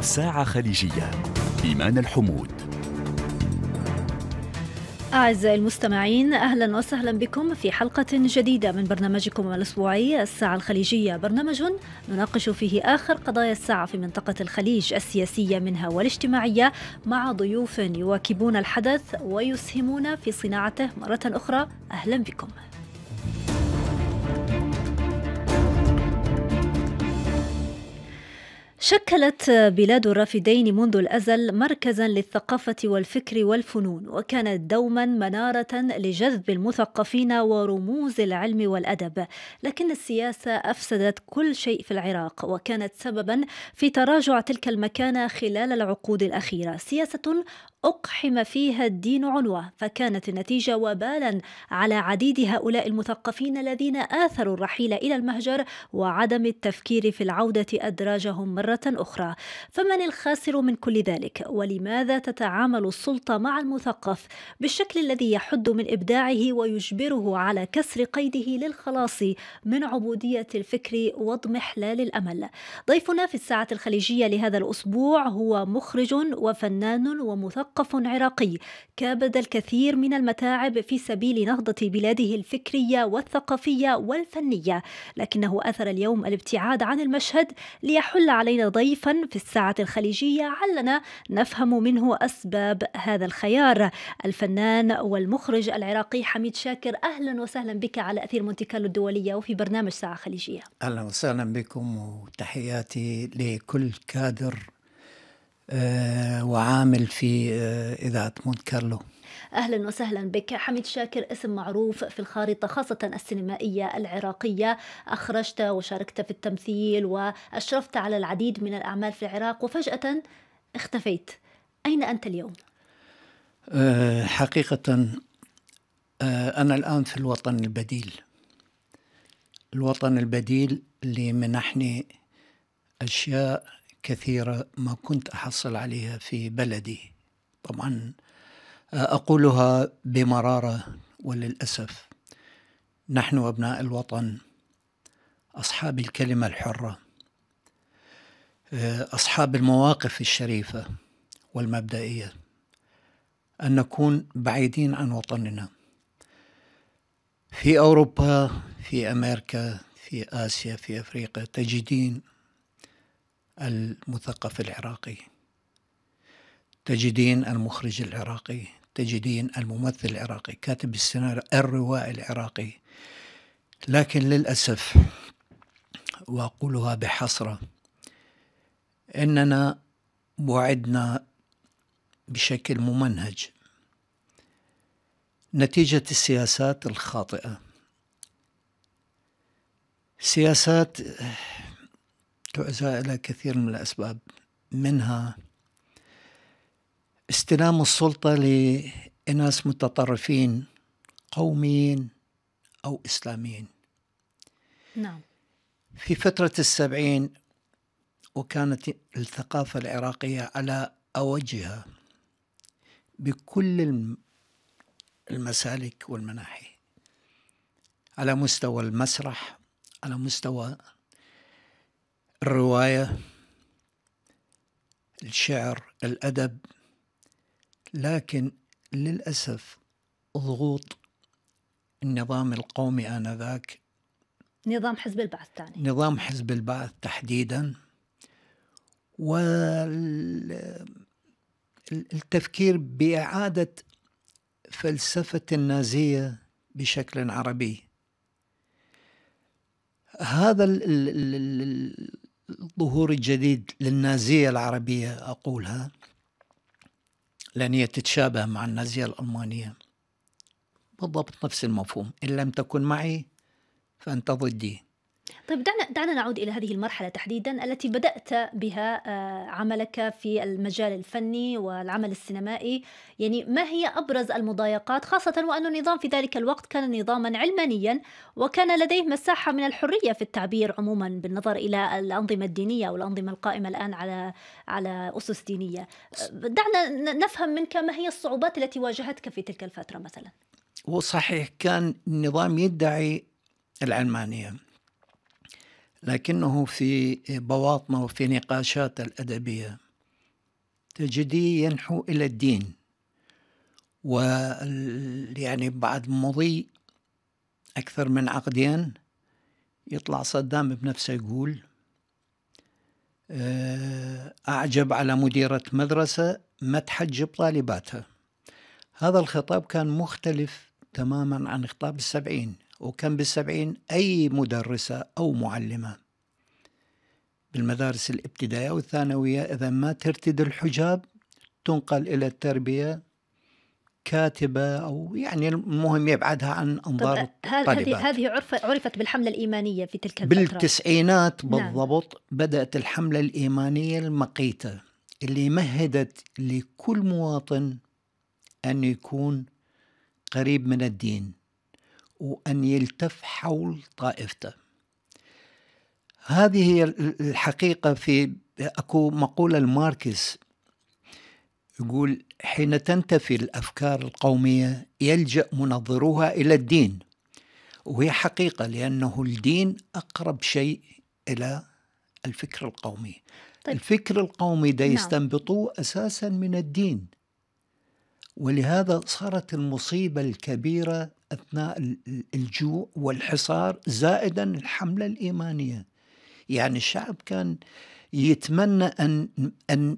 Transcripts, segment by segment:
ساعة خليجية إيمان الحمود أعزائي المستمعين أهلا وسهلا بكم في حلقة جديدة من برنامجكم الأسبوعي الساعة الخليجية برنامج نناقش فيه آخر قضايا الساعة في منطقة الخليج السياسية منها والاجتماعية مع ضيوف يواكبون الحدث ويسهمون في صناعته مرة أخرى أهلا بكم شكلت بلاد الرافدين منذ الازل مركزا للثقافه والفكر والفنون وكانت دوما مناره لجذب المثقفين ورموز العلم والادب لكن السياسه افسدت كل شيء في العراق وكانت سببا في تراجع تلك المكانه خلال العقود الاخيره سياسه أقحم فيها الدين عنوة فكانت النتيجة وبالا على عديد هؤلاء المثقفين الذين آثروا الرحيل إلى المهجر وعدم التفكير في العودة أدراجهم مرة أخرى فمن الخاسر من كل ذلك ولماذا تتعامل السلطة مع المثقف بالشكل الذي يحد من إبداعه ويجبره على كسر قيده للخلاص من عبودية الفكر واضمحلال الأمل ضيفنا في الساعة الخليجية لهذا الأسبوع هو مخرج وفنان ومثقف مثقف عراقي كابد الكثير من المتاعب في سبيل نهضة بلاده الفكرية والثقافية والفنية لكنه أثر اليوم الابتعاد عن المشهد ليحل علينا ضيفا في الساعة الخليجية علنا نفهم منه أسباب هذا الخيار الفنان والمخرج العراقي حميد شاكر أهلا وسهلا بك على أثير مونتي كارلو الدولية وفي برنامج ساعة خليجية أهلا وسهلا بكم وتحياتي لكل كادر آه، وعامل في آه، إذاعة مونت كارلو اهلا وسهلا بك حميد شاكر اسم معروف في الخارطه خاصه السينمائيه العراقيه اخرجت وشاركت في التمثيل واشرفت على العديد من الاعمال في العراق وفجاه اختفيت اين انت اليوم آه، حقيقه انا الان في الوطن البديل الوطن البديل اللي منحني اشياء كثيرة ما كنت أحصل عليها في بلدي طبعا آه، أقولها بمرارة وللأسف نحن أبناء الوطن أصحاب الكلمة الحرة آه، أصحاب المواقف الشريفة والمبدئية أن نكون بعيدين عن وطننا في أوروبا في أمريكا في آسيا في أفريقيا تجدين المثقف العراقي تجدين المخرج العراقي تجدين الممثل العراقي كاتب السيناريو الروائي العراقي لكن للأسف وأقولها بحسرة إننا وعدنا بشكل ممنهج نتيجة السياسات الخاطئة سياسات تعزى إلى كثير من الأسباب منها استلام السلطة لأناس متطرفين قوميين أو إسلاميين نعم في فترة السبعين وكانت الثقافة العراقية على أوجها بكل المسالك والمناحي على مستوى المسرح على مستوى الرواية الشعر الأدب لكن للأسف ضغوط النظام القومي آنذاك نظام حزب البعث تاني. نظام حزب البعث تحديدا والتفكير بإعادة فلسفة النازية بشكل عربي هذا ظهور الجديد للنازية العربية أقولها لأن هي تتشابه مع النازية الألمانية بالضبط نفس المفهوم إن لم تكن معي فأنت ضدي طيب دعنا دعنا نعود الى هذه المرحله تحديدا التي بدات بها آه، عملك في المجال الفني والعمل السينمائي يعني ما هي ابرز المضايقات خاصه وان النظام في ذلك الوقت كان نظاما علمانيا وكان لديه مساحه من الحريه في التعبير عموما بالنظر الى الانظمه الدينيه او الانظمه القائمه الان على على اسس دينيه دعنا نفهم منك ما هي الصعوبات التي واجهتك في تلك الفتره مثلا وصحيح كان النظام يدعي العلمانيه لكنه في بواطنه وفي نقاشاته الأدبية تجديه ينحو إلى الدين و يعني بعد مضي أكثر من عقدين يطلع صدام بنفسه يقول آه، أعجب على مديرة مدرسة ما تحجب طالباتها هذا الخطاب كان مختلف تماما عن خطاب السبعين وكان بالسبعين أي مدرسة أو معلمة بالمدارس الابتدائية والثانوية إذا ما ترتدي الحجاب تنقل إلى التربية كاتبة أو يعني المهم يبعدها عن أنظار الطالبات هذه عرفت, عرفت بالحملة الإيمانية في تلك الفترة بالتسعينات نعم. بالضبط نعم. بدأت الحملة الإيمانية المقيتة اللي مهدت لكل مواطن أن يكون قريب من الدين وأن يلتف حول طائفته هذه هي الحقيقة في أكو مقولة لماركس يقول حين تنتفي الأفكار القومية يلجأ منظروها إلى الدين وهي حقيقة لأنه الدين أقرب شيء إلى الفكر القومي طيب. الفكر القومي ده نعم. يستنبطوه أساسا من الدين ولهذا صارت المصيبة الكبيرة أثناء الجوع والحصار زائدا الحملة الإيمانية يعني الشعب كان يتمنى أن, أن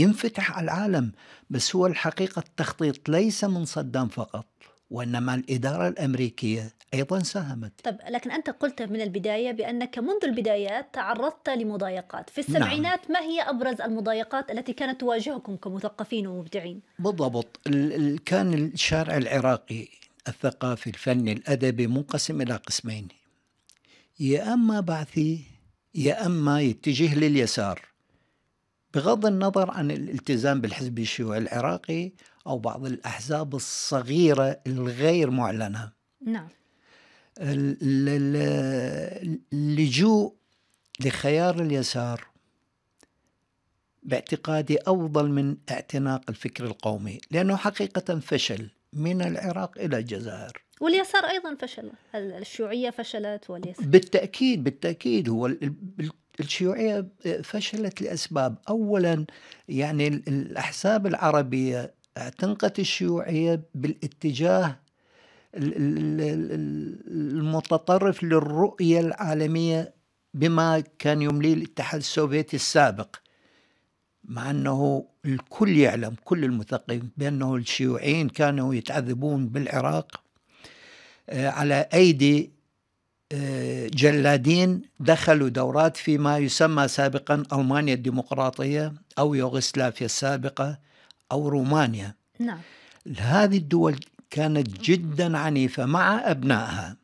ينفتح على العالم بس هو الحقيقة التخطيط ليس من صدام فقط وإنما الإدارة الأمريكية أيضا ساهمت طب لكن أنت قلت من البداية بأنك منذ البدايات تعرضت لمضايقات في نعم. السبعينات نعم. ما هي أبرز المضايقات التي كانت تواجهكم كمثقفين ومبدعين؟ بالضبط كان الشارع العراقي الثقافي الفني الأدبي منقسم إلى قسمين يا أما بعثي يا أما يتجه لليسار بغض النظر عن الالتزام بالحزب الشيوعي العراقي أو بعض الأحزاب الصغيرة الغير معلنة نعم اللجوء لخيار اليسار باعتقادي أفضل من اعتناق الفكر القومي لأنه حقيقة فشل من العراق إلى الجزائر واليسار أيضا فشل الشيوعية فشلت واليسار بالتأكيد بالتأكيد هو الشيوعية فشلت لأسباب أولا يعني الأحزاب العربية اعتنقت الشيوعية بالاتجاه المتطرف للرؤية العالمية بما كان يمليه الاتحاد السوفيتي السابق مع أنه الكل يعلم كل المثقفين بأنه الشيوعيين كانوا يتعذبون بالعراق آه، على أيدي جلادين دخلوا دورات فيما يسمى سابقا ألمانيا الديمقراطية أو يوغسلافيا السابقة أو رومانيا نعم. هذه الدول كانت جدا عنيفة مع أبنائها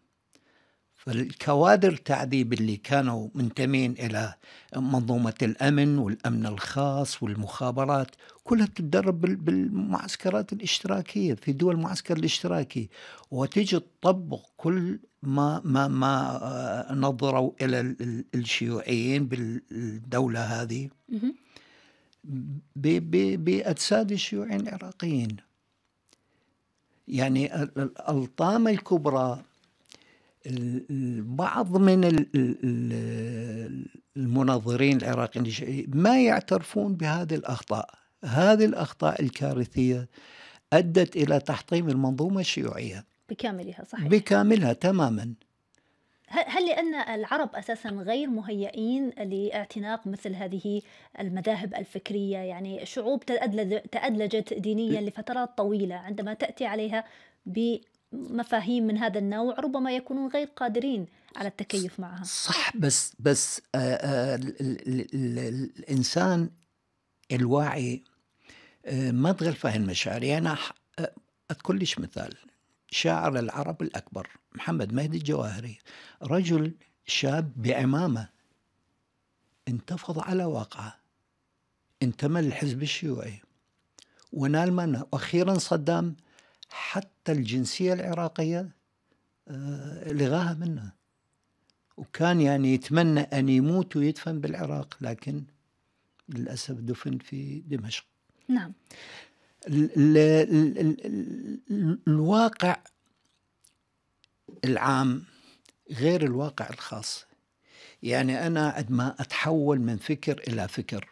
فالكوادر تعذيب اللي كانوا منتمين إلى منظومة الأمن والأمن الخاص والمخابرات كلها تتدرب بالمعسكرات الاشتراكية في دول المعسكر الاشتراكي وتجي تطبق كل ما ما ما آه، نظروا إلى الشيوعيين بالدولة هذه بأجساد الشيوعيين العراقيين يعني الطامه الكبرى بعض من المناظرين العراقيين ما يعترفون بهذه الأخطاء هذه الأخطاء الكارثية أدت إلى تحطيم المنظومة الشيوعية بكاملها صحيح بكاملها تماما هل لأن العرب أساسا غير مهيئين لاعتناق مثل هذه المذاهب الفكرية يعني شعوب تأدلجت دينيا لفترات طويلة عندما تأتي عليها ب مفاهيم من هذا النوع ربما يكونون غير قادرين على التكيف معها صح بس بس آآ آه، آآ آه، الانسان الواعي آه، ما دغل فاهم يعني انا اذكر ليش مثال شاعر العرب الاكبر محمد مهدي الجواهري رجل شاب بعمامه انتفض على واقعه انتمى للحزب الشيوعي ونال منه واخيرا صدام حتى الجنسية العراقية آه، لغاها منها وكان يعني يتمنى أن يموت ويدفن بالعراق لكن للأسف دفن في دمشق نعم الواقع العام غير الواقع الخاص يعني أنا عندما أتحول من فكر إلى فكر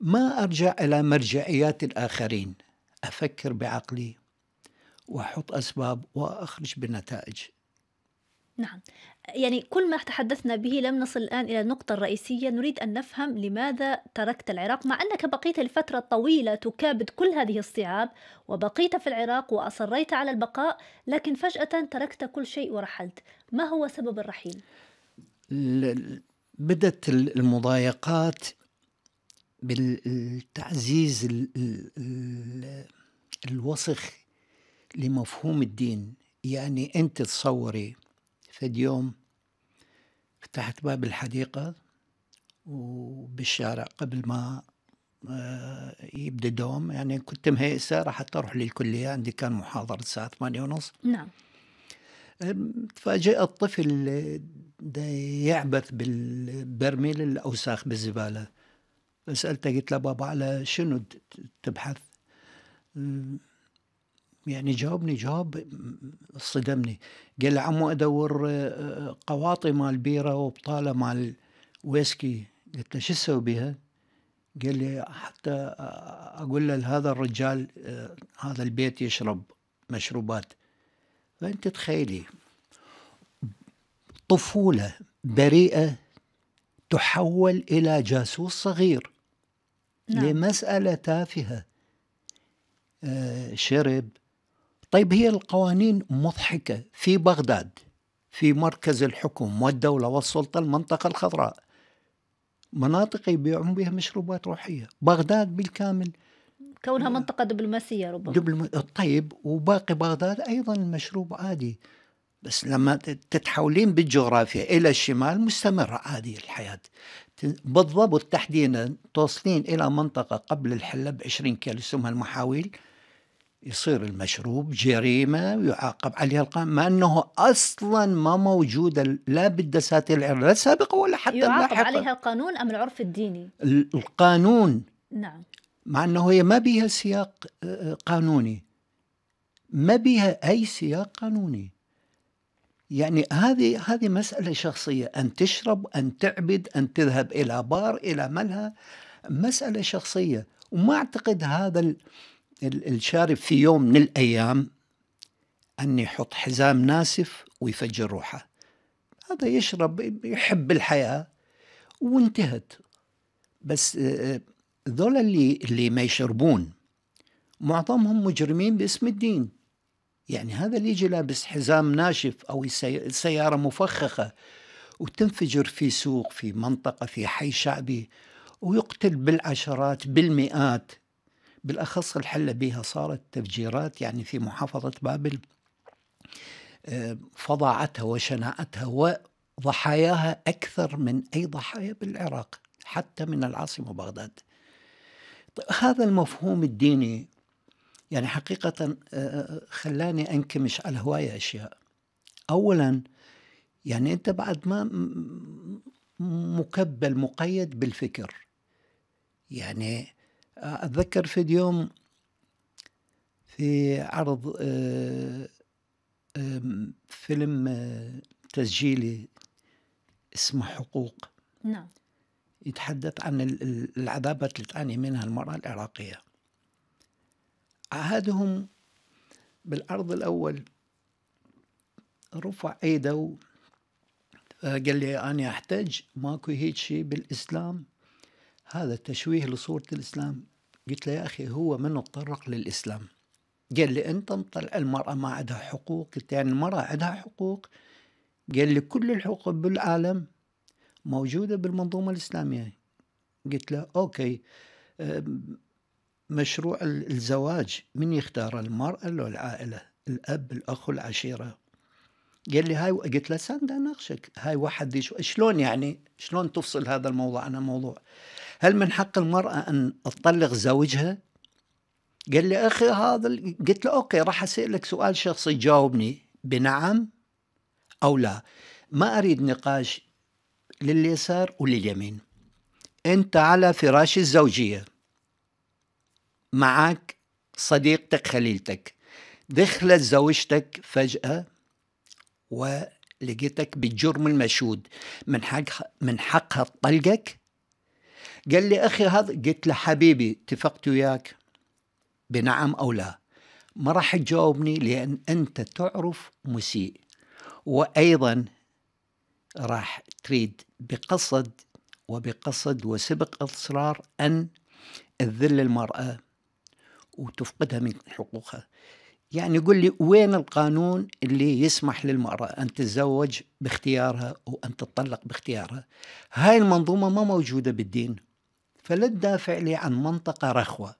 ما أرجع إلى مرجعيات الآخرين أفكر بعقلي واحط اسباب واخرج بنتائج نعم يعني كل ما تحدثنا به لم نصل الآن إلى النقطة الرئيسية نريد أن نفهم لماذا تركت العراق مع أنك بقيت لفترة طويلة تكابد كل هذه الصعاب وبقيت في العراق وأصريت على البقاء لكن فجأة تركت كل شيء ورحلت ما هو سبب الرحيل؟ بدت المضايقات بالتعزيز الوسخ لمفهوم الدين يعني أنت تصوري في يوم فتحت باب الحديقة وبالشارع قبل ما آه، يبدا دوم يعني كنت مهيئسة راح أروح للكلية عندي كان محاضرة الساعة ثمانية ونص نعم تفاجئ الطفل ده يعبث بالبرميل الأوساخ بالزبالة سألته قلت له بابا على شنو تبحث يعني جاوبني جواب صدمني قال عمو ادور آه، قواطي مال بيره وبطاله مال ويسكي قلت له شو تسوي بيها؟ قال لي حتى آه، اقول له هذا الرجال آه، هذا البيت يشرب مشروبات فانت تخيلي طفوله بريئه تحول الى جاسوس صغير نعم. لمساله تافهه شرب طيب هي القوانين مضحكة في بغداد في مركز الحكم والدولة والسلطة المنطقة الخضراء مناطق يبيعون بها مشروبات روحية بغداد بالكامل كونها منطقة دبلوماسية ربما دبلوم... طيب وباقي بغداد أيضا المشروب عادي بس لما تتحولين بالجغرافيا إلى الشمال مستمرة عادي الحياة بالضبط تحديدا توصلين إلى منطقة قبل الحلة ب 20 كيلو اسمها المحاويل يصير المشروب جريمة ويعاقب عليها القانون مع أنه أصلا ما موجودة لا بالدساتير العلم لا السابقة ولا حتى يعاقب اللاحقة يعاقب عليها القانون أم العرف الديني؟ القانون نعم مع أنه هي ما بيها سياق آه، آه، قانوني ما بيها أي سياق قانوني يعني هذه هذه مسألة شخصية أن تشرب أن تعبد أن تذهب إلى بار إلى ملهى مسألة شخصية وما أعتقد هذا ال... الشارب في يوم من الأيام أن يحط حزام ناسف ويفجر روحه هذا يشرب يحب الحياة وانتهت بس آه، آه، ذول اللي اللي ما يشربون معظمهم مجرمين باسم الدين يعني هذا اللي يجي لابس حزام ناشف او سياره مفخخه وتنفجر في سوق في منطقه في حي شعبي ويقتل بالعشرات بالمئات بالأخص الحله بها صارت تفجيرات يعني في محافظة بابل آه، فظاعتها وشناعتها وضحاياها أكثر من أي ضحايا بالعراق حتى من العاصمة بغداد طيب، هذا المفهوم الديني يعني حقيقة آه، آه، خلاني أنكمش على هواية أشياء أولا يعني أنت بعد ما مكبل مقيد بالفكر يعني أتذكر في يوم في عرض آه، آه، فيلم آه، تسجيلي اسمه حقوق نعم يتحدث عن العذابات اللي تعاني منها المرأة العراقية عهدهم بالعرض الأول رفع ايده قال لي أنا أحتاج ماكو هيك شيء بالإسلام هذا تشويه لصورة الإسلام قلت له يا أخي هو من اتطرق للإسلام قال لي أنت مطلع المرأة ما عندها حقوق قلت يعني المرأة عندها حقوق قال لي كل الحقوق بالعالم موجودة بالمنظومة الإسلامية قلت له أوكي مشروع الزواج من يختار المرأة أو العائلة الأب الأخ العشيرة قال لي هاي قلت له ساند اناقشك هاي واحد شلون يعني شلون تفصل هذا الموضوع عن الموضوع هل من حق المراه ان تطلق زوجها قال لي اخي هذا قلت له اوكي راح اسالك سؤال شخصي جاوبني بنعم او لا ما اريد نقاش لليسار ولليمين انت على فراش الزوجيه معك صديقتك خليلتك دخلت زوجتك فجاه ولقيتك بالجرم المشهود من حق من حقها تطلقك قال لي اخي هذا قلت له حبيبي اتفقت وياك بنعم او لا ما راح تجاوبني لان انت تعرف مسيء وايضا راح تريد بقصد وبقصد وسبق اصرار ان تذل المراه وتفقدها من حقوقها يعني يقول لي وين القانون اللي يسمح للمرأة أن تتزوج باختيارها وأن تطلق باختيارها هاي المنظومة ما موجودة بالدين فلا تدافع لي عن منطقة رخوة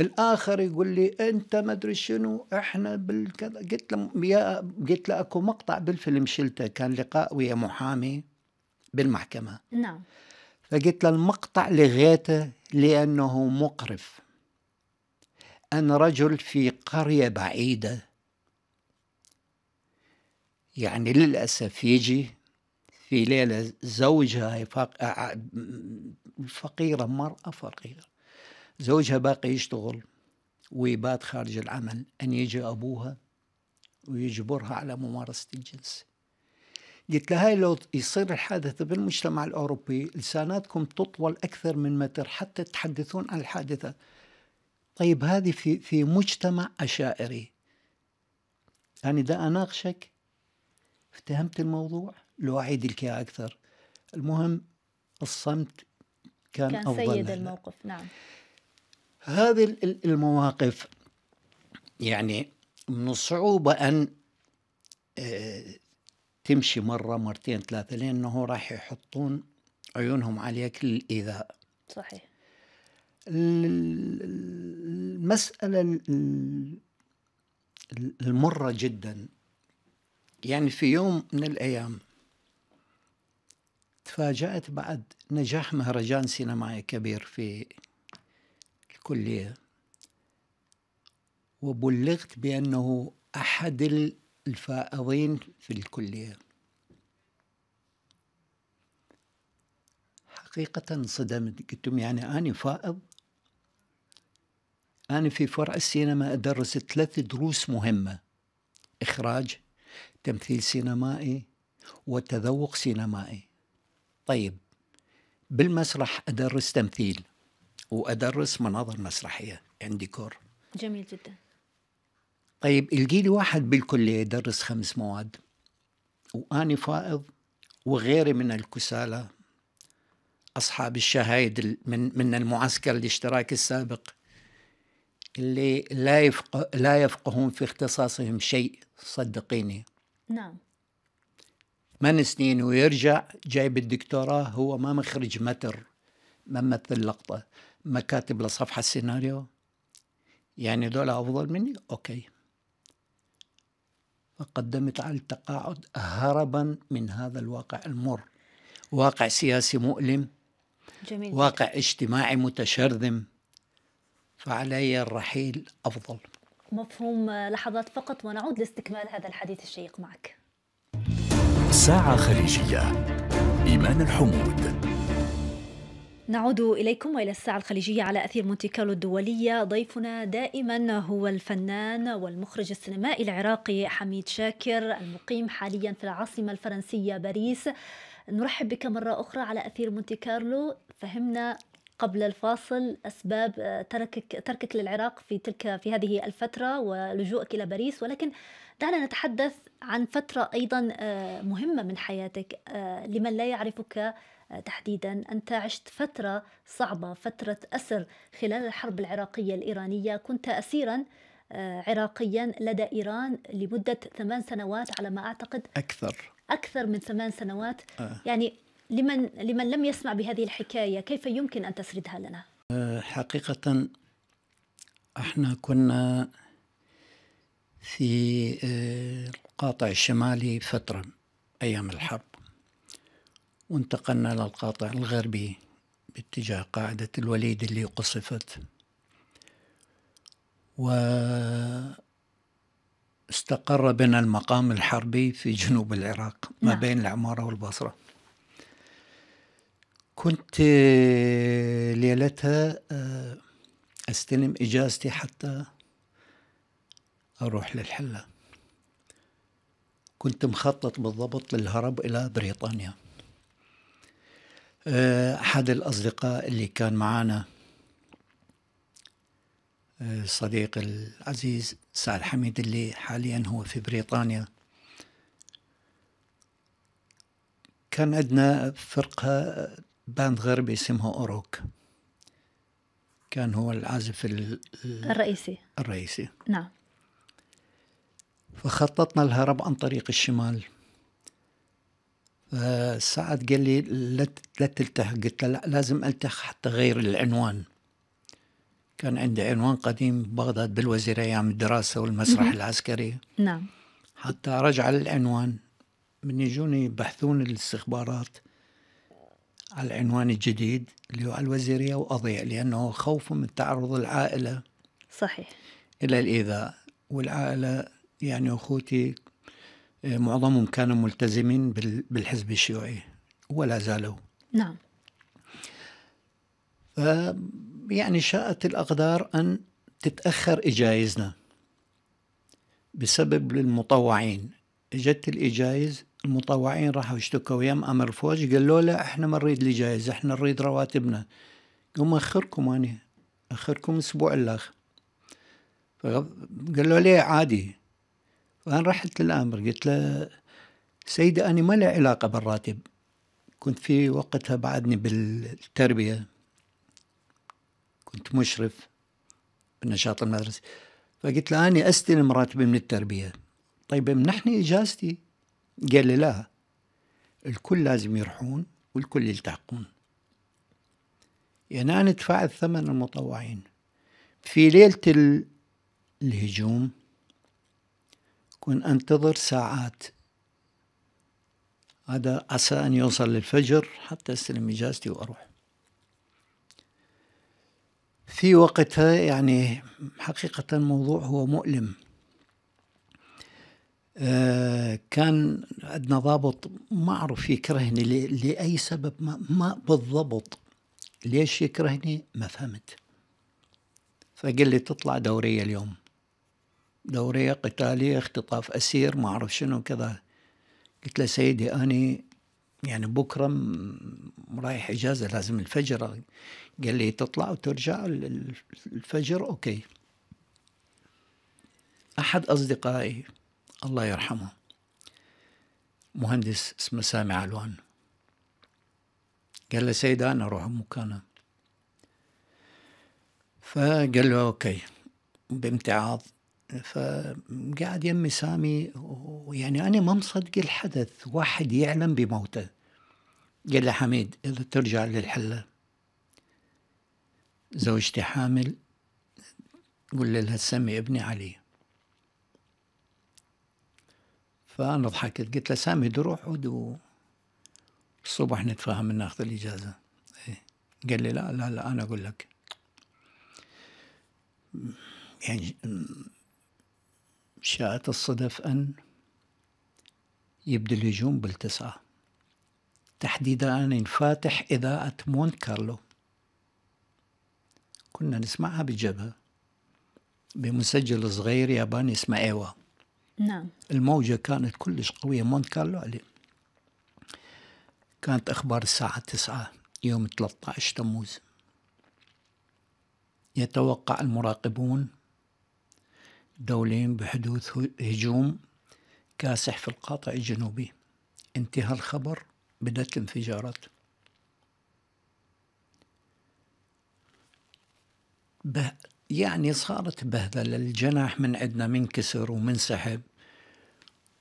الآخر يقول لي أنت ما أدري شنو إحنا بالكذا قلت له يا قلت له أكو مقطع بالفيلم شلته كان لقاء ويا محامي بالمحكمة نعم فقلت له المقطع لغيته لأنه مقرف ان رجل في قرية بعيدة يعني للأسف يجي في ليلة زوجها فقيرة مرأة فقيرة زوجها باقي يشتغل ويبات خارج العمل أن يجي أبوها ويجبرها على ممارسة الجنس قلت لها لو يصير الحادث بالمجتمع الأوروبي لساناتكم تطول أكثر من متر حتى تتحدثون عن الحادثة طيب هذه في في مجتمع عشائري يعني ده اناقشك افتهمت الموضوع لو اعيد لك اكثر المهم الصمت كان, كان أفضل سيد الموقف نعم هذه المواقف يعني من الصعوبة أن آه، تمشي مرة مرتين ثلاثة لأنه راح يحطون عيونهم عليك للإيذاء صحيح المسألة المرة جدا يعني في يوم من الأيام تفاجأت بعد نجاح مهرجان سينمائي كبير في الكلية وبلغت بأنه أحد الفائضين في الكلية حقيقة صدمت قلت لهم يعني أنا فائض أنا في فرع السينما أدرس ثلاث دروس مهمة إخراج تمثيل سينمائي وتذوق سينمائي طيب بالمسرح أدرس تمثيل وأدرس مناظر مسرحية عندي كور جميل جدا طيب لي واحد بالكلية يدرس خمس مواد وأني فائض وغيري من الكسالى أصحاب الشهايد من من المعسكر الاشتراكي السابق اللي لا يفق لا يفقهون في اختصاصهم شيء صدقيني نعم ثمان سنين ويرجع جايب الدكتوراه هو ما مخرج متر ما مثل لقطة ما كاتب لصفحة السيناريو يعني دولة أفضل مني أوكي فقدمت على التقاعد هربا من هذا الواقع المر واقع سياسي مؤلم جميل واقع اجتماعي متشرذم فعلي الرحيل أفضل مفهوم لحظات فقط ونعود لاستكمال هذا الحديث الشيق معك ساعة خليجية إيمان الحمود نعود إليكم وإلى الساعة الخليجية على أثير مونتي كارلو الدولية ضيفنا دائما هو الفنان والمخرج السينمائي العراقي حميد شاكر المقيم حاليا في العاصمة الفرنسية باريس نرحب بك مرة أخرى على أثير مونتي كارلو فهمنا قبل الفاصل أسباب آه، تركك, تركك للعراق في تلك في هذه الفترة ولجوءك إلى باريس ولكن دعنا نتحدث عن فترة أيضا آه، مهمة من حياتك آه، لمن لا يعرفك تحديدا أنت عشت فترة صعبة فترة أسر خلال الحرب العراقية الإيرانية كنت أسيرا عراقيا لدى إيران لمدة ثمان سنوات على ما أعتقد أكثر أكثر من ثمان سنوات آه. يعني لمن لمن لم يسمع بهذه الحكايه كيف يمكن ان تسردها لنا أه، حقيقه احنا كنا في أه، القاطع الشمالي فتره ايام الحرب وانتقلنا للقاطع الغربي باتجاه قاعده الوليد اللي قصفت واستقر بنا المقام الحربي في جنوب العراق ما نعم. بين العمارة والبصرة كنت ليلتها آه، استلم اجازتي حتى اروح للحله كنت مخطط بالضبط للهرب الى بريطانيا آه، احد الاصدقاء اللي كان معانا الصديق آه، العزيز سعد حميد اللي حاليا هو في بريطانيا كان عندنا فرقة باند غربي اسمها أوروك كان هو العازف الرئيسي الرئيسي نعم فخططنا الهرب عن طريق الشمال فسعد قال لي لا تلتحق قلت له لا لازم التحق حتى غير العنوان كان عندي عنوان قديم بغداد بالوزير ايام الدراسه والمسرح العسكري نعم حتى رجع للعنوان من يجوني يبحثون الاستخبارات على العنوان الجديد اللي هو الوزيرية وأضيع لأنه خوف من تعرض العائلة صحيح إلى الإيذاء والعائلة يعني أخوتي آه، معظمهم كانوا ملتزمين بالحزب الشيوعي ولا زالوا نعم ف يعني شاءت الأقدار أن تتأخر إجايزنا بسبب المطوعين اجت الإجايز المطوعين راحوا اشتكوا يم امر فوج قالوا له احنا ما نريد لي احنا نريد رواتبنا قوم اخركم انا اخركم اسبوع الاخ قالوا لي عادي فانا رحت للامر قلت له سيدي انا ما لي علاقه بالراتب كنت في وقتها بعدني بالتربيه كنت مشرف بالنشاط المدرسي فقلت له اني أستلم راتبي من التربية طيب منحني إجازتي قال لي لا الكل لازم يرحون والكل يلتحقون يعني أنا دفعت ثمن المطوعين في ليلة الهجوم كنت أنتظر ساعات هذا عسى أن يوصل للفجر حتى أستلم إجازتي وأروح في وقتها يعني حقيقة الموضوع هو مؤلم آه، كان عندنا ضابط ما اعرف يكرهني لاي سبب ما, ما بالضبط ليش يكرهني ما فهمت فقال لي تطلع دوريه اليوم دوريه قتاليه اختطاف اسير ما اعرف شنو كذا قلت له سيدي اني يعني بكره رايح اجازه لازم الفجر قال لي تطلع وترجع الفجر اوكي احد اصدقائي الله يرحمه مهندس اسمه سامي علوان قال له سيدة أنا أروح أمك أنا فقال له أوكي بامتعاض فقعد يمي سامي ويعني أنا ما مصدق الحدث واحد يعلم بموته قال له حميد إذا ترجع للحلة زوجتي حامل قول لها سمي ابني علي فأنا ضحكت قلت له سامي دروح عود الصبح نتفاهم ناخذ الإجازة إيه. قال لي لا لا لا أنا أقول لك يعني شاءت الصدف أن يبدو الهجوم بالتسعة تحديدا ينفتح إذاعة مونت كارلو كنا نسمعها بالجبهة بمسجل صغير ياباني اسمه إيوا نعم الموجة كانت كلش قوية مونت كارلو عليه كانت أخبار الساعة تسعة يوم 13 تموز يتوقع المراقبون دولين بحدوث هجوم كاسح في القاطع الجنوبي انتهى الخبر بدأت الانفجارات يعني صارت بهذلة الجناح من عندنا منكسر ومنسحب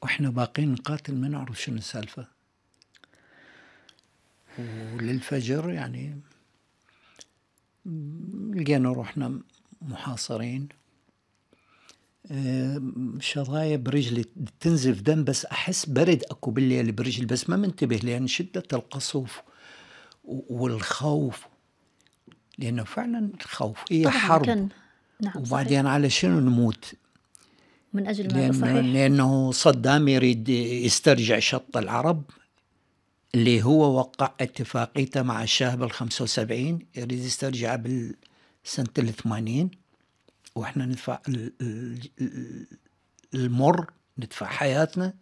واحنا باقيين نقاتل ما نعرف شنو السالفه وللفجر يعني لقينا روحنا محاصرين آه، شظايا برجلي تنزف دم بس احس برد اكو بالليل برجلي بس ما منتبه لان شده القصف والخوف لانه فعلا الخوف هي حرب نعم وبعدين على شنو نموت من أجل ما لأن صحيح لأنه صدام يريد يسترجع شط العرب اللي هو وقع اتفاقيته مع الشاه بال 75 يريد يسترجع بالسنه ال 80 واحنا ندفع المر ندفع حياتنا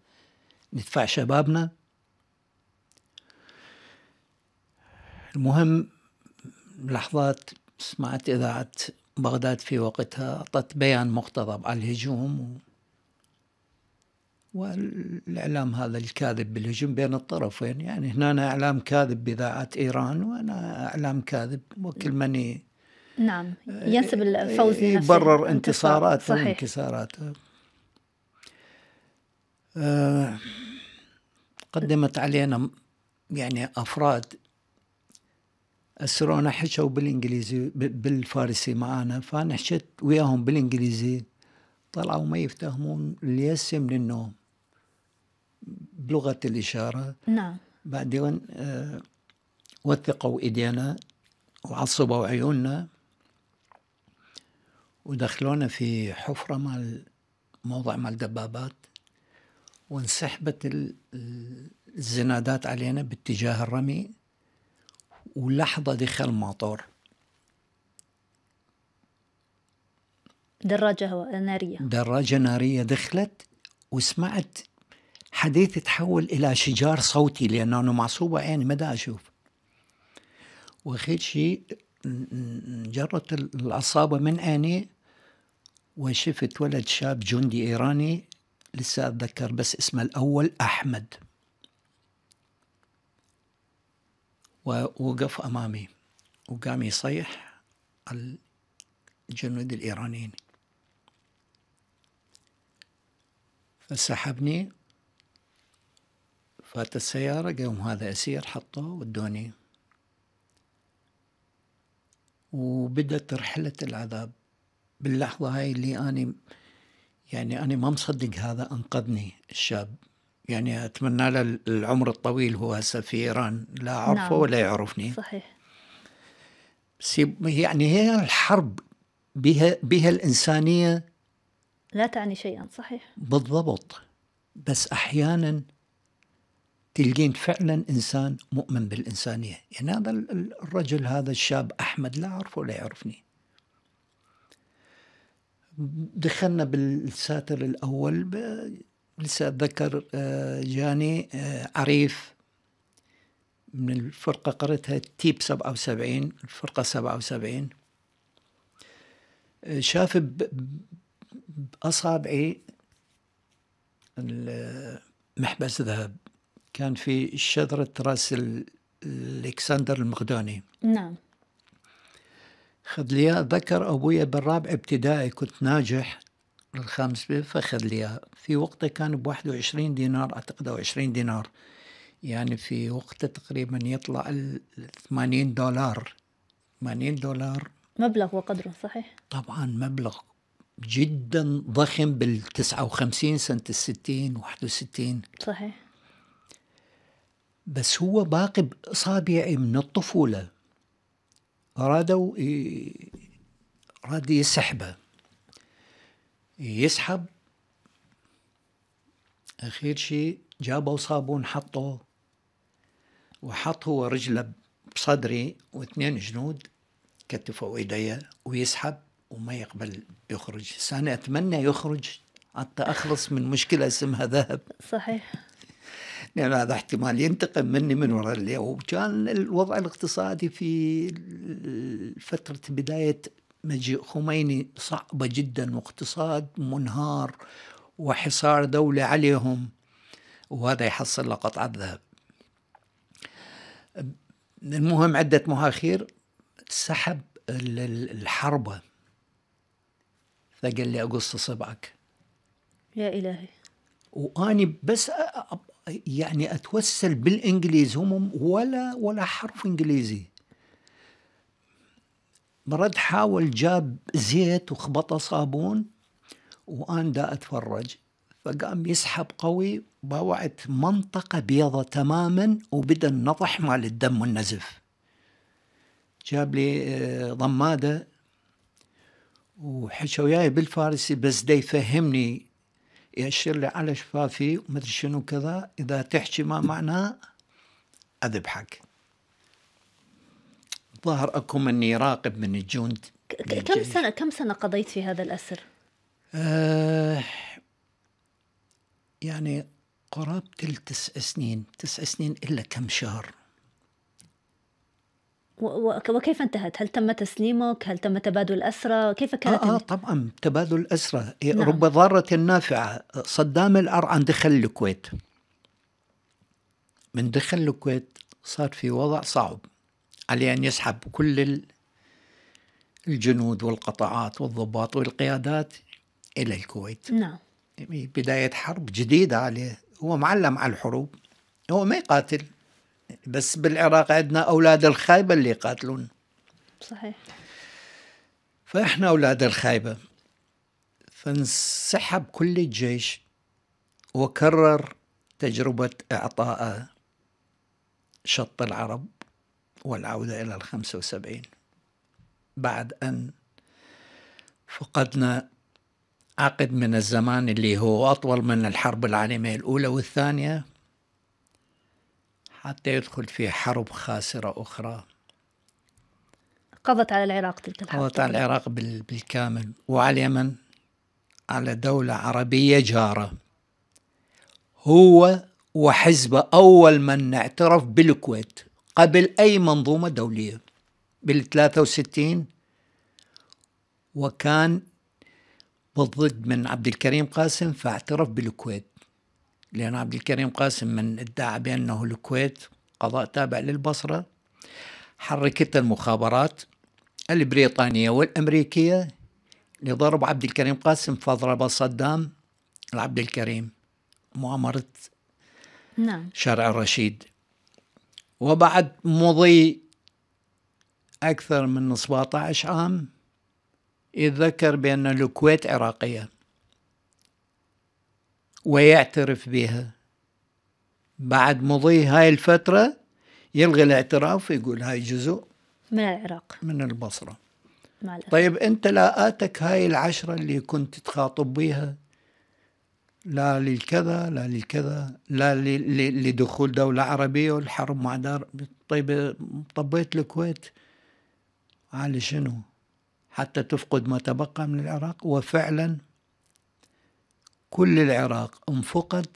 ندفع شبابنا المهم لحظات سمعت إذاعة بغداد في وقتها أعطت بيان مقتضب على الهجوم و... والإعلام هذا الكاذب بالهجوم بين الطرفين يعني هنا أنا إعلام كاذب بإذاعة إيران وأنا إعلام كاذب وكل من نعم آه، ينسب الفوز آه، لنفسه يبرر انتصاراته وانكساراته آه، قدمت علينا يعني أفراد السرونا حكوا بالانجليزي بالفارسي معانا فانا حكيت وياهم بالانجليزي طلعوا ما يفتهمون من النوم بلغه الاشاره نعم بعدين آه وثقوا ايدينا وعصبوا عيوننا ودخلونا في حفره مال موضع مال دبابات وانسحبت الزنادات علينا باتجاه الرمي ولحظة دخل مطر دراجة نارية دراجة نارية دخلت وسمعت حديث تحول إلى شجار صوتي لأنه أنا معصوبة عيني ما أشوف وأخذ شيء جرت العصابة من عيني وشفت ولد شاب جندي إيراني لسه أتذكر بس اسمه الأول أحمد ووقف أمامي وقام يصيح الجنود الإيرانيين فسحبني فات السيارة قام هذا أسير حطه ودوني وبدت رحلة العذاب باللحظة هاي اللي أنا يعني أنا ما مصدق هذا أنقذني الشاب يعني أتمنى له العمر الطويل هو هسه في إيران لا أعرفه نعم. ولا يعرفني صحيح يعني هي الحرب بها بها الإنسانية لا تعني شيئا صحيح بالضبط بس أحيانا تلقين فعلا إنسان مؤمن بالإنسانية يعني هذا الرجل هذا الشاب أحمد لا أعرفه ولا يعرفني دخلنا بالساتر الأول لسه أتذكر آه، جاني آه، عريف من الفرقة قريتها تيب 77 الفرقة 77 آه، شاف بأصابعي محبس ذهب كان في شذرة راس الكسندر المقدوني نعم خذ لي ذكر أبويا بالرابع ابتدائي كنت ناجح الخامس فخذ لي في وقته كان ب 21 دينار اعتقد او 20 دينار يعني في وقته تقريبا يطلع ال 80 دولار 80 دولار مبلغ وقدره صحيح؟ طبعا مبلغ جدا ضخم بال 59 سنة ال 60 61 صحيح بس هو باقي بأصابعي من الطفولة أرادوا ي... أراد يسحبه يسحب أخير شيء جابوا صابون حطوه وحط هو رجله بصدري واثنين جنود كتفوا ايديا ويسحب وما يقبل يخرج أنا أتمنى يخرج حتى أخلص من مشكلة اسمها ذهب صحيح لأن يعني هذا احتمال ينتقم مني من وراء اللي وكان الوضع الاقتصادي في فترة بداية مجيء خميني صعبة جدا واقتصاد منهار وحصار دولة عليهم وهذا يحصل له قطعة ذهب المهم عدة مهاخير سحب الحربة فقال لي أقص صبعك يا إلهي وأني بس يعني أتوسل بالإنجليز هم ولا ولا حرف إنجليزي مرد حاول جاب زيت وخبطه صابون وأنا دا أتفرج فقام يسحب قوي باوعت منطقة بيضة تماما وبدأ النطح مال الدم والنزف جاب لي آه، ضمادة وحكى وياي بالفارسي بس دا يفهمني يأشر لي على شفافي ومدري شنو كذا إذا تحكي ما معناه أذبحك ظهر اكو من يراقب من الجند كم سنه كم سنه قضيت في هذا الاسر؟ آه يعني قرابة التسع سنين تسع سنين إلا كم شهر وكيف انتهت؟ هل تم تسليمك؟ هل تم تبادل الأسرى؟ كيف كانت؟ آه, آه طبعا تبادل الأسرى نعم. رب ضارة نافعة صدام الأرعن دخل الكويت من دخل الكويت صار في وضع صعب عليه أن يسحب كل الجنود والقطاعات والضباط والقيادات إلى الكويت نعم يعني بداية حرب جديدة عليه هو معلم على الحروب هو ما يقاتل بس بالعراق عندنا أولاد الخايبة اللي يقاتلون صحيح فإحنا أولاد الخايبة فانسحب كل الجيش وكرر تجربة إعطاء شط العرب والعودة إلى الخمسة وسبعين بعد أن فقدنا عقد من الزمان اللي هو أطول من الحرب العالمية الأولى والثانية حتى يدخل في حرب خاسرة أخرى قضت على العراق تلك الحرب قضت على العراق بالكامل وعلى اليمن على دولة عربية جارة هو وحزبه أول من اعترف بالكويت قبل أي منظومة دولية بال 63 وكان بالضد من عبد الكريم قاسم فاعترف بالكويت لأن عبد الكريم قاسم من ادعى بأنه الكويت قضاء تابع للبصرة حركت المخابرات البريطانية والأمريكية لضرب عبد الكريم قاسم فضرب صدام لعبد الكريم مؤامرة نعم. شارع الرشيد وبعد مضي أكثر من 17 عام يتذكر بأن الكويت عراقية ويعترف بها بعد مضي هاي الفترة يلغي الاعتراف ويقول هاي جزء من العراق من البصرة طيب أنت آتك هاي العشرة اللي كنت تخاطب بيها لا للكذا لا للكذا لا لدخول دولة عربية والحرب مع دار طيب طبيت الكويت على شنو حتى تفقد ما تبقى من العراق وفعلا كل العراق انفقد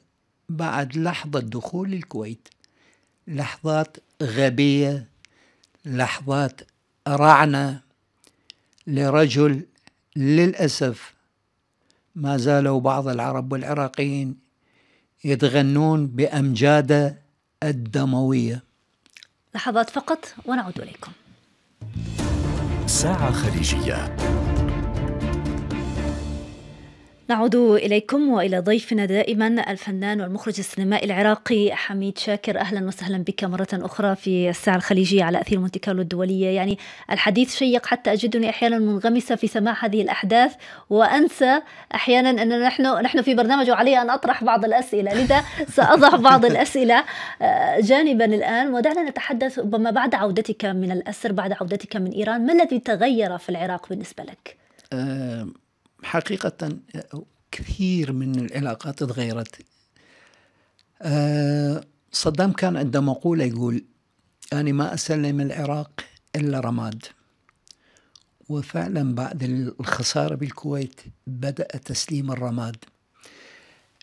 بعد لحظة دخول الكويت لحظات غبية لحظات رعنة لرجل للأسف ما زالوا بعض العرب والعراقيين يتغنون بأمجاده الدموية لحظات فقط ونعود إليكم ساعة خليجية نعود إليكم وإلى ضيفنا دائما الفنان والمخرج السينمائي العراقي حميد شاكر أهلا وسهلا بك مرة أخرى في الساعة الخليجية على أثير مونتي كارلو الدولية يعني الحديث شيق حتى أجدني أحيانا منغمسة في سماع هذه الأحداث وأنسى أحيانا أننا نحن نحن في برنامج وعلي أن أطرح بعض الأسئلة لذا سأضع بعض الأسئلة آه، جانبا الآن ودعنا نتحدث ربما بعد عودتك من الأسر بعد عودتك من إيران ما الذي تغير في العراق بالنسبة لك؟ آه، حقيقة كثير من العلاقات تغيرت آه، صدام كان عنده مقولة يقول أنا ما أسلم العراق إلا رماد وفعلا بعد الخسارة بالكويت بدأ تسليم الرماد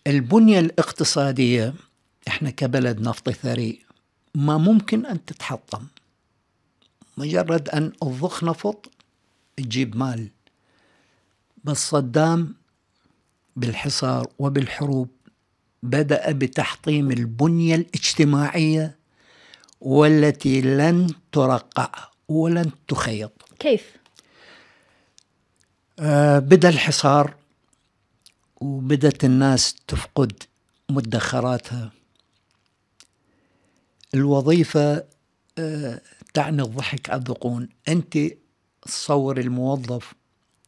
البنية الاقتصادية احنا كبلد نفط ثري ما ممكن أن تتحطم مجرد أن تضخ نفط تجيب مال بس صدام بالحصار وبالحروب بدأ بتحطيم البنية الاجتماعية والتي لن ترقع ولن تخيط كيف؟ آه بدأ الحصار وبدت الناس تفقد مدخراتها الوظيفة آه تعني الضحك على الذقون أنت تصور الموظف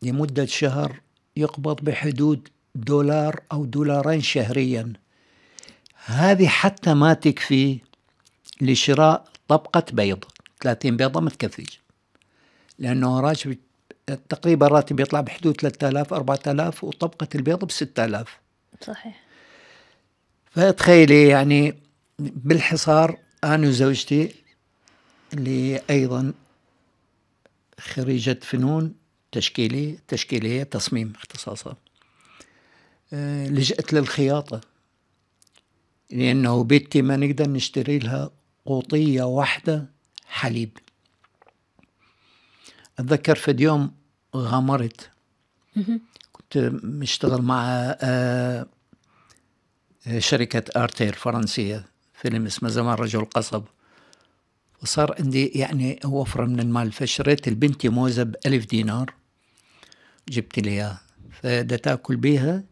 لمدة شهر يقبض بحدود دولار أو دولارين شهريا هذه حتى ما تكفي لشراء طبقة بيض 30 بيضة ما تكفيش لأنه راتب تقريبا راتب يطلع بحدود 3000 4000 وطبقة البيض ب 6000 صحيح فتخيلي يعني بالحصار أنا وزوجتي اللي أيضا خريجة فنون تشكيلي تشكيلية تصميم اختصاصها آه، لجأت للخياطة لأنه بيتي ما نقدر نشتري لها قوطية واحدة حليب أتذكر في يوم غمرت كنت مشتغل مع آه، آه، شركة أرتير فرنسية فيلم اسمه زمان رجل قصب وصار عندي يعني وفرة من المال فشريت لبنتي موزة بألف دينار جبت لي اياها فده تاكل بيها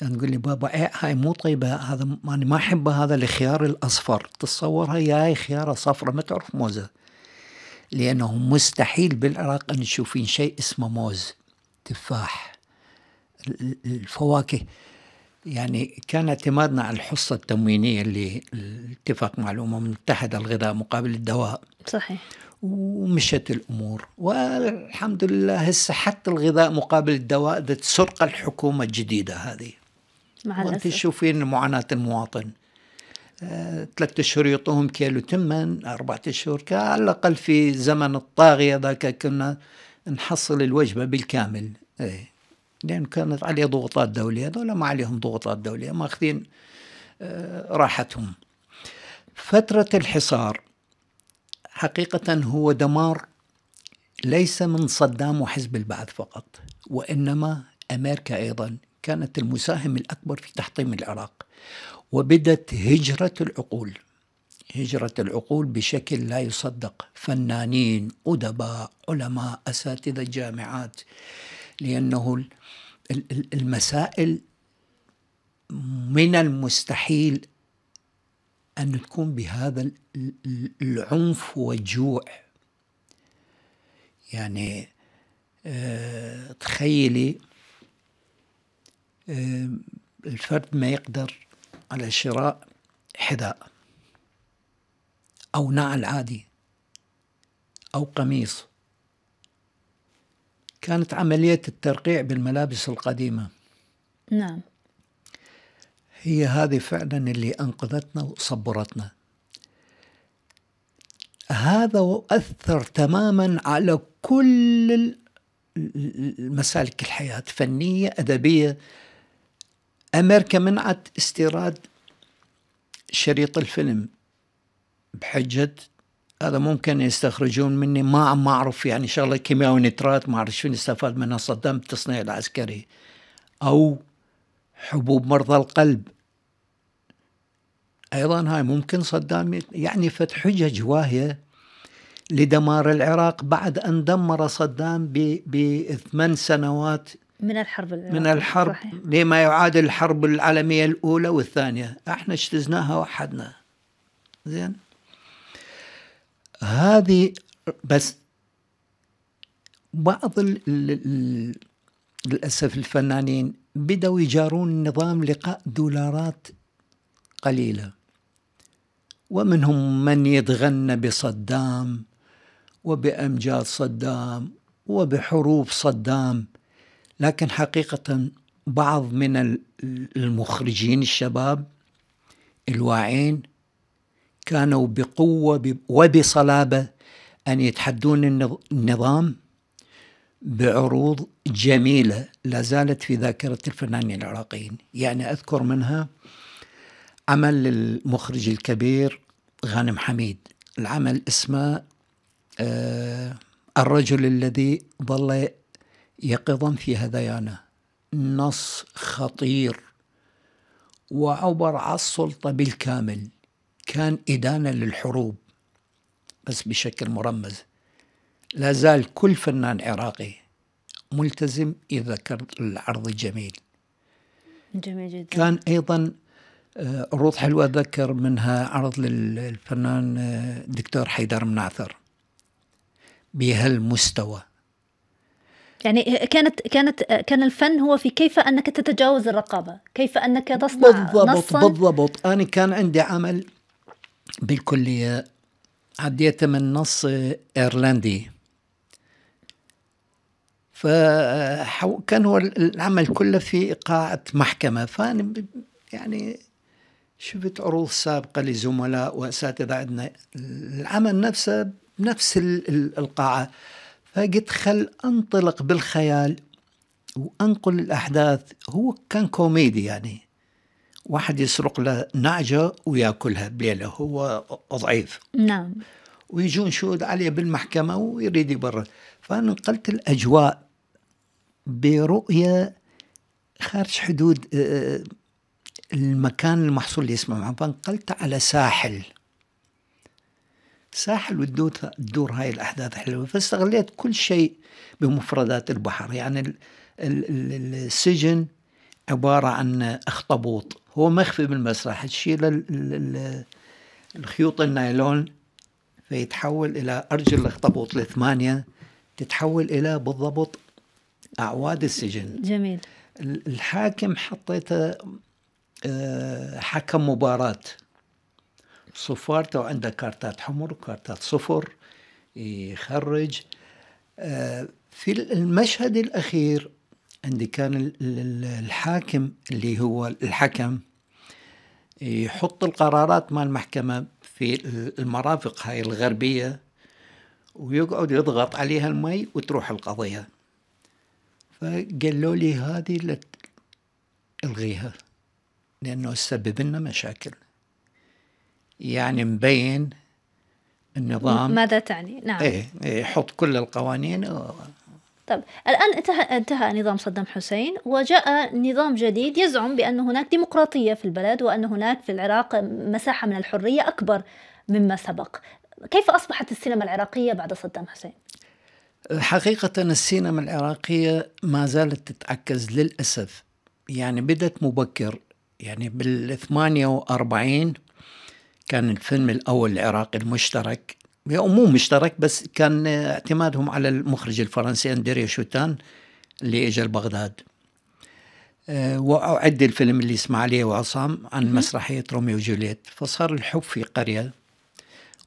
كان تقول لي بابا إيه هاي مو طيبه هذا انا ما احب هذا الخيار الاصفر تتصور هاي هاي خياره صفراء ما تعرف موزه لانه مستحيل بالعراق ان تشوفين شيء اسمه موز تفاح الفواكه يعني كان اعتمادنا على الحصة التموينية اللي اتفق مع الأمم المتحدة الغذاء مقابل الدواء صحيح ومشت الامور والحمد لله هسه حتى الغذاء مقابل الدواء ده سرقه الحكومه الجديده هذه مع وانت تشوفين معاناه المواطن آه، ثلاثة اشهر يعطوهم كيلو تمن أربعة اشهر على الأقل في زمن الطاغية ذاك كنا نحصل الوجبة بالكامل إيه. لأن كانت عليه ضغوطات دولية هذول ما عليهم ضغوطات دولية ماخذين آه، راحتهم فترة الحصار حقيقة هو دمار ليس من صدام وحزب البعث فقط وإنما أمريكا أيضا كانت المساهم الأكبر في تحطيم العراق وبدت هجرة العقول هجرة العقول بشكل لا يصدق فنانين أدباء علماء أساتذة جامعات لأنه المسائل من المستحيل أن تكون بهذا العنف والجوع يعني آه، تخيلي آه، الفرد ما يقدر على شراء حذاء أو نعل عادي أو قميص كانت عملية الترقيع بالملابس القديمة نعم هي هذه فعلا اللي أنقذتنا وصبرتنا هذا اثر تماما على كل مسالك الحياة فنية أدبية أمريكا منعت استيراد شريط الفيلم بحجة هذا ممكن يستخرجون مني ما ما اعرف يعني شغله كيمياء ونترات ما اعرف شنو استفاد منها صدام التصنيع العسكري او حبوب مرضى القلب أيضا هاي ممكن صدام يعني فتح حجج واهية لدمار العراق بعد أن دمر صدام بثمان سنوات من الحرب من الحرب لما يعادل الحرب العالمية الأولى والثانية احنا اجتزناها وحدنا زين هذه بس بعض للأسف الفنانين بدأوا يجارون النظام لقاء دولارات قليلة ومنهم من يتغنى بصدام وبأمجاد صدام وبحروب صدام لكن حقيقة بعض من المخرجين الشباب الواعين كانوا بقوة وبصلابة أن يتحدون النظام بعروض جميلة لا زالت في ذاكرة الفنانين العراقيين يعني أذكر منها عمل المخرج الكبير غانم حميد العمل اسمه آه الرجل الذي ظل يقظا في هذيانه نص خطير وعبر على السلطة بالكامل كان إدانة للحروب بس بشكل مرمز لا زال كل فنان عراقي ملتزم إذا كان العرض الجميل جميل جدا كان أيضا عروض آه، حلوة ذكر منها عرض للفنان الدكتور آه، حيدر مناثر بهالمستوى يعني كانت كانت كان الفن هو في كيف انك تتجاوز الرقابه، كيف انك تصنع بالضبط نصاً بالضبط، انا كان عندي عمل بالكليه عديته من نص ايرلندي فكان هو العمل كله في قاعة محكمة فأنا يعني شفت عروض سابقة لزملاء وأساتذة عندنا العمل نفسه بنفس القاعة فقلت خل أنطلق بالخيال وأنقل الأحداث هو كان كوميدي يعني واحد يسرق له نعجة وياكلها بليلة هو ضعيف نعم ويجون شهود عليه بالمحكمة ويريد يبرر فأنا نقلت الأجواء برؤية خارج حدود آه، آه، المكان المحصول اللي اسمه فانقلت على ساحل ساحل وتدور تدور هاي الأحداث حلوة فاستغليت كل شيء بمفردات البحر يعني السجن عبارة عن أخطبوط هو مخفي بالمسرح تشيل الخيوط النايلون فيتحول إلى أرجل الأخطبوط الثمانية تتحول إلى بالضبط أعواد السجن جميل الحاكم حطيته آه، حكم مباراة صفارته عنده كارتات حمر وكارتات صفر يخرج آه، في المشهد الأخير عندي كان الحاكم اللي هو الحكم يحط القرارات مال المحكمة في المرافق هاي الغربية ويقعد يضغط عليها المي وتروح القضية فقالوا لي هذه لت... الغيها لأنه سبب لنا مشاكل يعني مبين النظام ماذا تعني نعم إيه،, ايه يحط كل القوانين و... طب الآن انتهى, انتهى نظام صدام حسين وجاء نظام جديد يزعم بأن هناك ديمقراطية في البلد وأن هناك في العراق مساحة من الحرية أكبر مما سبق كيف أصبحت السينما العراقية بعد صدام حسين؟ حقيقة السينما العراقية ما زالت تتعكز للأسف يعني بدت مبكر يعني بال 48 كان الفيلم الأول العراقي المشترك يعني مو مشترك بس كان اعتمادهم على المخرج الفرنسي أندريا شوتان اللي إجا لبغداد آه، وأعد الفيلم اللي إسماعيلية وعصام عن مسرحية روميو وجولييت فصار الحب في قرية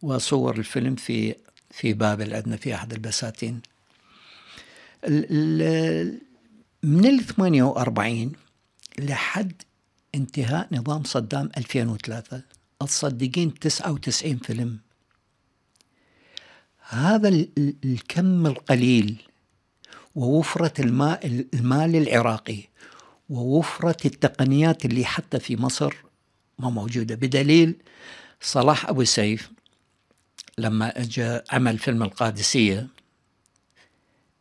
وصور الفيلم في في بابل عندنا في أحد البساتين من ال 48 لحد انتهاء نظام صدام 2003 تصدقين 99 فيلم هذا الكم القليل ووفرة الماء المال العراقي ووفرة التقنيات اللي حتى في مصر ما موجودة بدليل صلاح أبو سيف لما اجى عمل فيلم القادسيه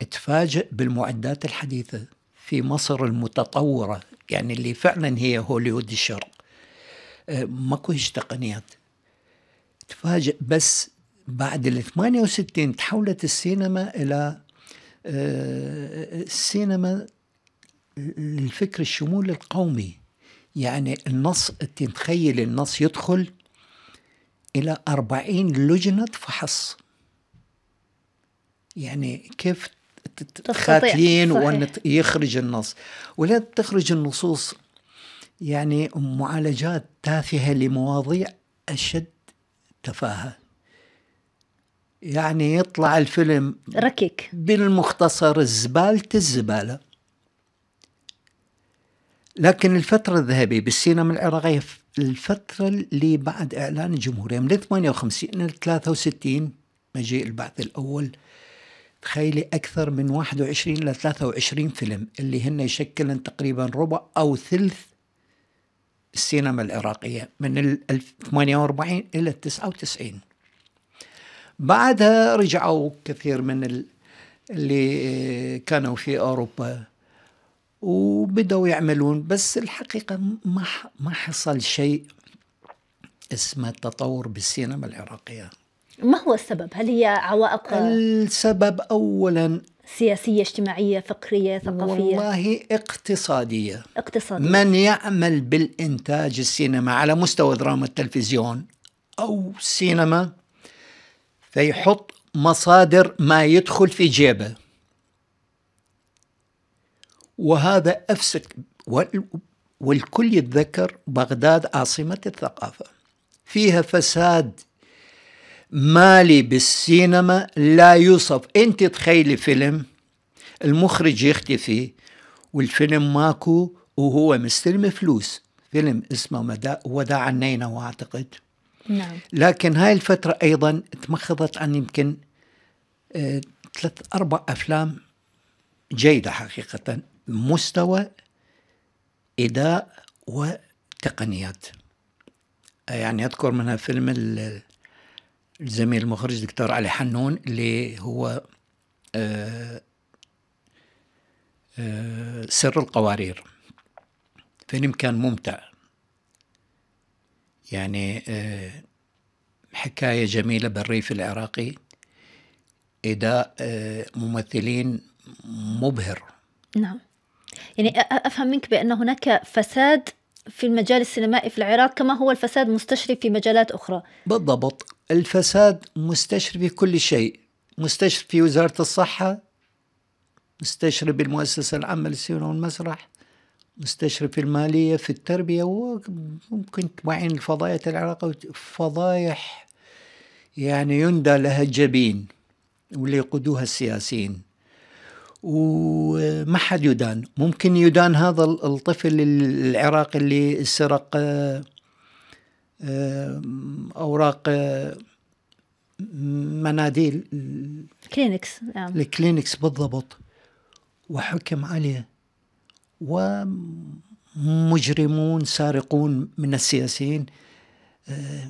اتفاجئ بالمعدات الحديثه في مصر المتطوره يعني اللي فعلا هي هوليوود الشرق آه، ماكو هيش تقنيات تفاجئ بس بعد ال 68 تحولت السينما الى آه، السينما للفكر الشمولي القومي يعني النص تتخيل النص يدخل إلى أربعين لجنة فحص يعني كيف تتخاتلين وأن يخرج النص ولا تخرج النصوص يعني معالجات تافهة لمواضيع أشد تفاهة يعني يطلع الفيلم ركيك بالمختصر الزبالة الزبالة لكن الفترة الذهبية بالسينما العراقية الفترة اللي بعد إعلان الجمهورية من 58 إلى 63 مجيء البعث الأول تخيلي أكثر من 21 إلى 23 فيلم اللي هن يشكلن تقريبا ربع أو ثلث السينما العراقية من 48 إلى 99 بعدها رجعوا كثير من اللي كانوا في أوروبا وبدأوا يعملون بس الحقيقة ما ما حصل شيء اسمه تطور بالسينما العراقية ما هو السبب؟ هل هي عوائق؟ السبب أولا سياسية اجتماعية فقرية ثقافية والله اقتصادية اقتصادية من يعمل بالإنتاج السينما على مستوى دراما التلفزيون أو سينما فيحط مصادر ما يدخل في جيبه وهذا أفسد والكل يتذكر بغداد عاصمة الثقافة فيها فساد مالي بالسينما لا يوصف انت تخيلي فيلم المخرج يختفي والفيلم ماكو وهو مستلم فلوس فيلم اسمه وداع النينا واعتقد نعم. لكن هاي الفترة أيضا تمخضت عن يمكن آه، ثلاث أربع أفلام جيدة حقيقة مستوى إداء وتقنيات يعني أذكر منها فيلم الزميل المخرج دكتور علي حنون اللي هو آه، آه، سر القوارير فيلم كان ممتع يعني آه، حكاية جميلة بالريف العراقي إداء ممثلين مبهر نعم يعني أفهم منك بأن هناك فساد في المجال السينمائي في العراق كما هو الفساد مستشري في مجالات أخرى بالضبط الفساد مستشري في كل شيء مستشري في وزارة الصحة مستشري بالمؤسسة العامة للسينما والمسرح مستشرف في المالية في التربية وممكن تبعين الفضايح العراق فضايح يعني يندى لها الجبين واللي يقودوها السياسيين وما حد يدان ممكن يدان هذا الطفل العراقي اللي سرق آه، آه، اوراق آه، مناديل كلينكس نعم الكلينكس بالضبط وحكم عليه ومجرمون سارقون من السياسيين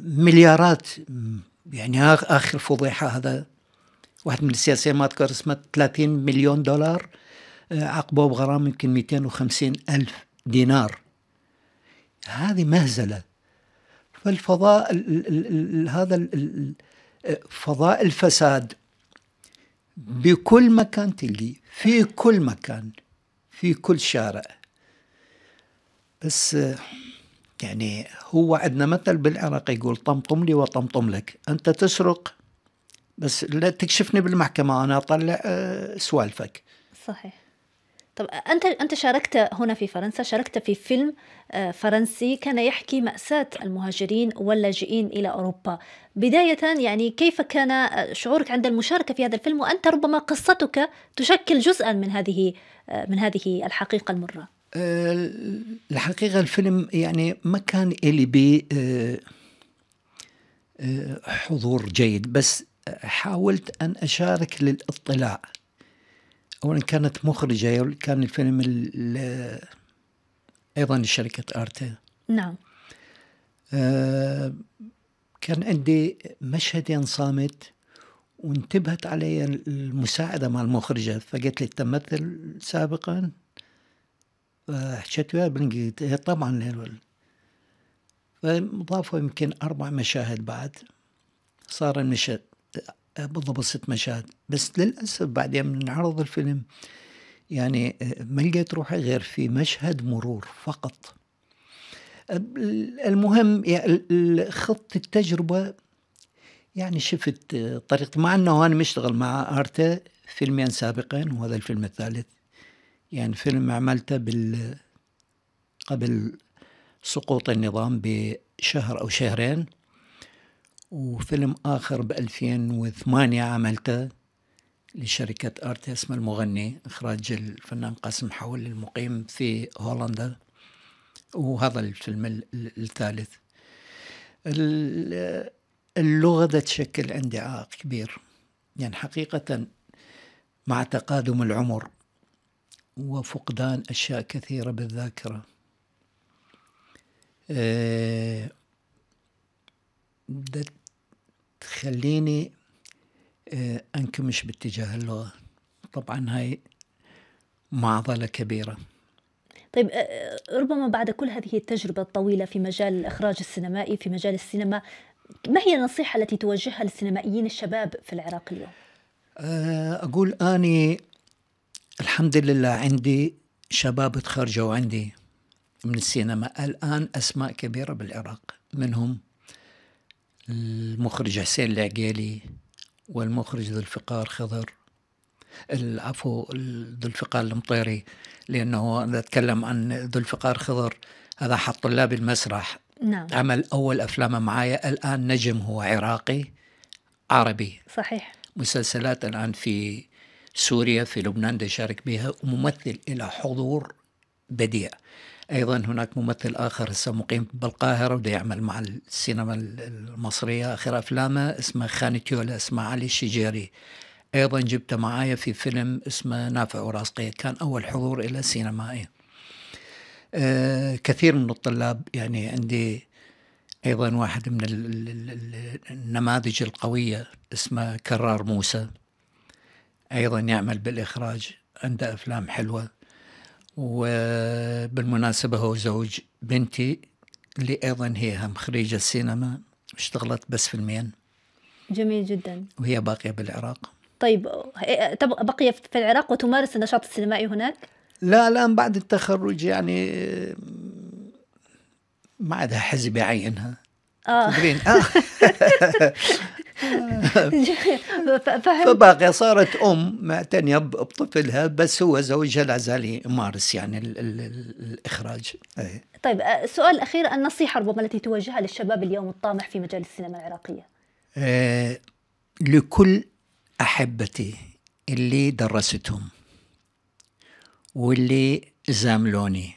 مليارات يعني اخر فضيحه هذا واحد من ما ذكر اسمه 30 مليون دولار آه، عقبه بغرامه يمكن 250 ألف دينار هذه مهزلة فالفضاء هذا فضاء الفساد بكل مكان تلقي في كل مكان في كل شارع بس آه، يعني هو عندنا مثل بالعراق يقول طمطم لي وطمطم لك أنت تسرق بس لا تكشفني بالمحكمه انا اطلع آه، سوالفك صحيح طب انت انت شاركت هنا في فرنسا شاركت في فيلم آه، فرنسي كان يحكي ماساه المهاجرين واللاجئين الى اوروبا بدايه يعني كيف كان آه، شعورك عند المشاركه في هذا الفيلم وانت ربما قصتك تشكل جزءا من هذه من هذه الحقيقه المره الحقيقه الفيلم يعني ما كان الي بي حضور جيد بس حاولت أن أشارك للإطلاع أولا كانت مخرجة كان الفيلم أيضا لشركة أرتا نعم آه كان عندي مشهدين صامت وانتبهت علي المساعدة مع المخرجة فقالت لي تمثل سابقا حكيت وياها بالانجليزي إيه، طبعا فضافوا يمكن أربع مشاهد بعد صار المشهد بالضبط ست مشاهد بس للأسف بعدين من عرض الفيلم يعني ما لقيت روحي غير في مشهد مرور فقط المهم خط التجربة يعني شفت طريقة مع أنه أنا مشتغل مع أرتا فيلمين سابقين وهذا الفيلم الثالث يعني فيلم عملته بال قبل سقوط النظام بشهر أو شهرين وفيلم آخر ب 2008 عملته لشركة أرت اسم المغني إخراج الفنان قاسم حول المقيم في هولندا وهذا الفيلم الثالث اللغة ده تشكل عندي عائق كبير يعني حقيقة مع تقادم العمر وفقدان أشياء كثيرة بالذاكرة آه، خليني آه، أنكمش باتجاه اللغة طبعا هاي معضلة كبيرة طيب آه، آه، ربما بعد كل هذه التجربة الطويلة في مجال الإخراج السينمائي في مجال السينما ما هي النصيحة التي توجهها للسينمائيين الشباب في العراق اليوم؟ أقول أني الحمد لله عندي شباب تخرجوا عندي من السينما الآن أسماء كبيرة بالعراق منهم المخرج حسين العقالي والمخرج ذو الفقار خضر العفو ذو الفقار المطيري لأنه أتكلم عن ذو الفقار خضر هذا حط طلاب المسرح نعم. عمل أول أفلامه معايا الآن نجم هو عراقي عربي صحيح مسلسلات الآن في سوريا في لبنان ده شارك بها وممثل إلى حضور بديع أيضا هناك ممثل آخر هسه مقيم بالقاهرة وده يعمل مع السينما المصرية آخر أفلامه اسمه تيولا اسمه علي الشجيري أيضا جبته معايا في فيلم اسمه نافع وراسقية كان أول حضور إلى سينمائي أه كثير من الطلاب يعني عندي أيضا واحد من النماذج القوية اسمه كرار موسى أيضا يعمل بالإخراج عنده أفلام حلوة وبالمناسبة هو زوج بنتي اللي أيضا هي هم خريجة سينما اشتغلت بس فيلمين جميل جدا وهي باقية بالعراق طيب بقي في العراق وتمارس النشاط السينمائي هناك؟ لا الآن بعد التخرج يعني ما عندها حزب يعينها آه. آه. فباقي صارت ام معتنيه بطفلها بس هو زوجها زال يمارس يعني الـ الـ الاخراج أي. طيب آه، سؤال الاخير النصيحه ربما التي توجهها للشباب اليوم الطامح في مجال السينما العراقيه آه، لكل احبتي اللي درستهم واللي زاملوني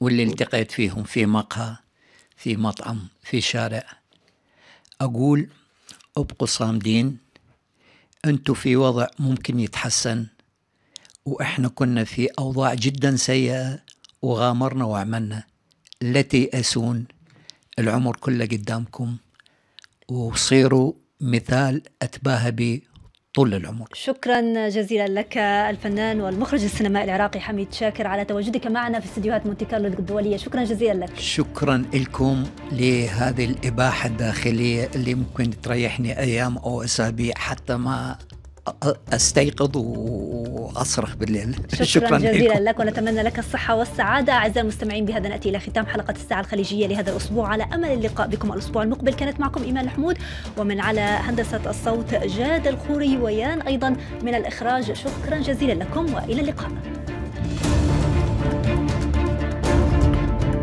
واللي التقيت فيهم في مقهى في مطعم في شارع اقول ابقوا صامدين انتم في وضع ممكن يتحسن واحنا كنا في اوضاع جدا سيئه وغامرنا وعملنا لا تيأسون العمر كله قدامكم وصيروا مثال أتباهى به طول العمر شكرا جزيلا لك الفنان والمخرج السينمائي العراقي حميد شاكر على تواجدك معنا في استديوهات مونتي كارلو الدولية شكرا جزيلا لك شكرا لكم لهذه الإباحة الداخلية اللي ممكن تريحني أيام أو أسابيع حتى ما استيقظ واصرخ بالليل شكرا, شكرا جزيلا لكم. لك ونتمنى لك الصحه والسعاده اعزائي المستمعين بهذا ناتي الى ختام حلقه الساعه الخليجيه لهذا الاسبوع على امل اللقاء بكم الاسبوع المقبل كانت معكم ايمان الحمود ومن على هندسه الصوت جاد الخوري ويان ايضا من الاخراج شكرا جزيلا لكم والى اللقاء